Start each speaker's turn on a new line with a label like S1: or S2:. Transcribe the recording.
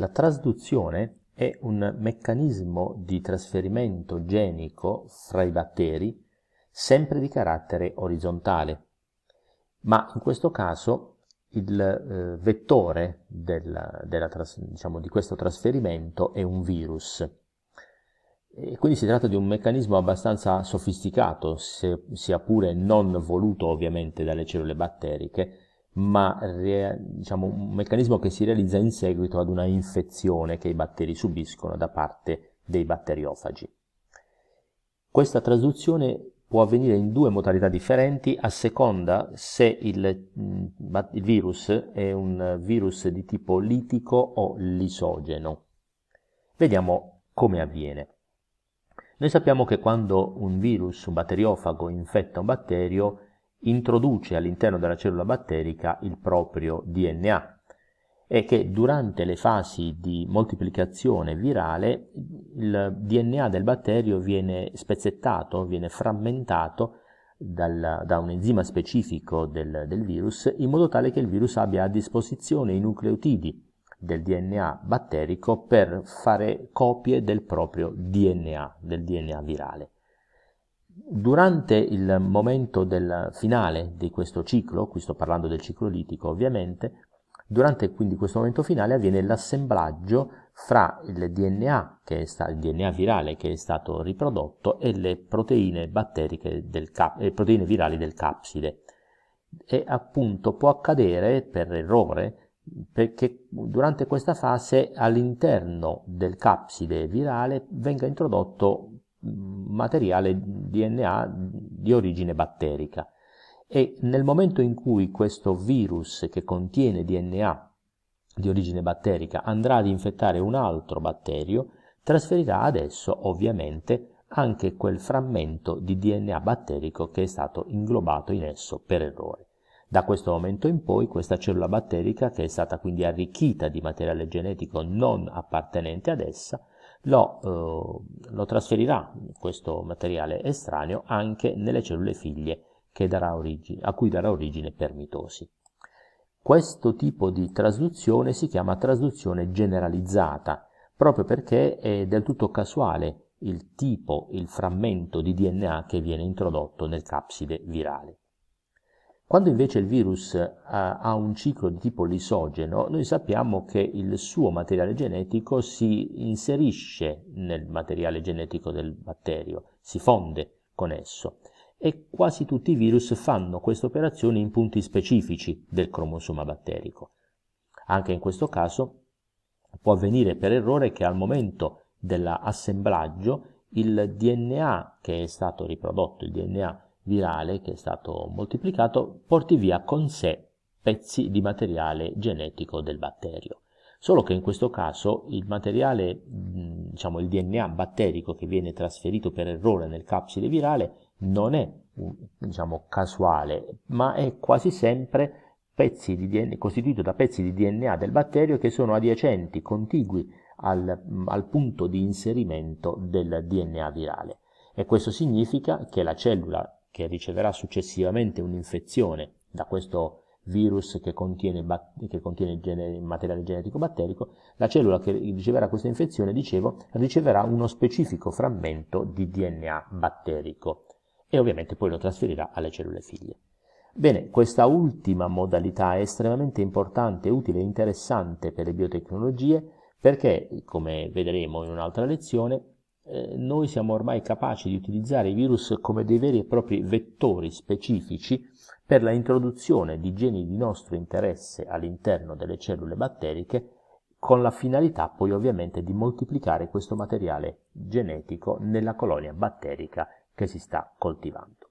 S1: La trasduzione è un meccanismo di trasferimento genico fra i batteri sempre di carattere orizzontale, ma in questo caso il eh, vettore della, della, diciamo, di questo trasferimento è un virus. E quindi si tratta di un meccanismo abbastanza sofisticato, se, sia pure non voluto ovviamente dalle cellule batteriche, ma diciamo, un meccanismo che si realizza in seguito ad una infezione che i batteri subiscono da parte dei batteriofagi. Questa trasduzione può avvenire in due modalità differenti a seconda se il, mm, il virus è un virus di tipo litico o lisogeno. Vediamo come avviene. Noi sappiamo che quando un virus, un batteriofago, infetta un batterio, introduce all'interno della cellula batterica il proprio DNA e che durante le fasi di moltiplicazione virale il DNA del batterio viene spezzettato, viene frammentato dal, da un enzima specifico del, del virus in modo tale che il virus abbia a disposizione i nucleotidi del DNA batterico per fare copie del proprio DNA, del DNA virale. Durante il momento del finale di questo ciclo, qui sto parlando del ciclo litico ovviamente, durante quindi questo momento finale avviene l'assemblaggio fra il DNA, sta, il DNA, virale che è stato riprodotto e le proteine, cap, eh, proteine virali del capside. E appunto può accadere per errore perché durante questa fase all'interno del capside virale venga introdotto mm, materiale DNA di origine batterica e nel momento in cui questo virus che contiene DNA di origine batterica andrà ad infettare un altro batterio, trasferirà adesso ovviamente anche quel frammento di DNA batterico che è stato inglobato in esso per errore. Da questo momento in poi questa cellula batterica, che è stata quindi arricchita di materiale genetico non appartenente ad essa, lo, eh, lo trasferirà questo materiale estraneo anche nelle cellule figlie origine, a cui darà origine per mitosi. Questo tipo di trasduzione si chiama trasduzione generalizzata, proprio perché è del tutto casuale il tipo, il frammento di DNA che viene introdotto nel capside virale. Quando invece il virus eh, ha un ciclo di tipo lisogeno, noi sappiamo che il suo materiale genetico si inserisce nel materiale genetico del batterio, si fonde con esso e quasi tutti i virus fanno questa operazione in punti specifici del cromosoma batterico. Anche in questo caso può avvenire per errore che al momento dell'assemblaggio il DNA che è stato riprodotto, il DNA virale che è stato moltiplicato porti via con sé pezzi di materiale genetico del batterio. Solo che in questo caso il materiale, diciamo il DNA batterico che viene trasferito per errore nel capside virale non è diciamo, casuale, ma è quasi sempre DNA, costituito da pezzi di DNA del batterio che sono adiacenti, contigui al, al punto di inserimento del DNA virale. E questo significa che la cellula che riceverà successivamente un'infezione da questo virus che contiene, che contiene materiale genetico batterico, la cellula che riceverà questa infezione, dicevo, riceverà uno specifico frammento di DNA batterico e ovviamente poi lo trasferirà alle cellule figlie. Bene, questa ultima modalità è estremamente importante, utile e interessante per le biotecnologie perché, come vedremo in un'altra lezione, eh, noi siamo ormai capaci di utilizzare i virus come dei veri e propri vettori specifici per la introduzione di geni di nostro interesse all'interno delle cellule batteriche con la finalità poi ovviamente di moltiplicare questo materiale genetico nella colonia batterica che si sta coltivando.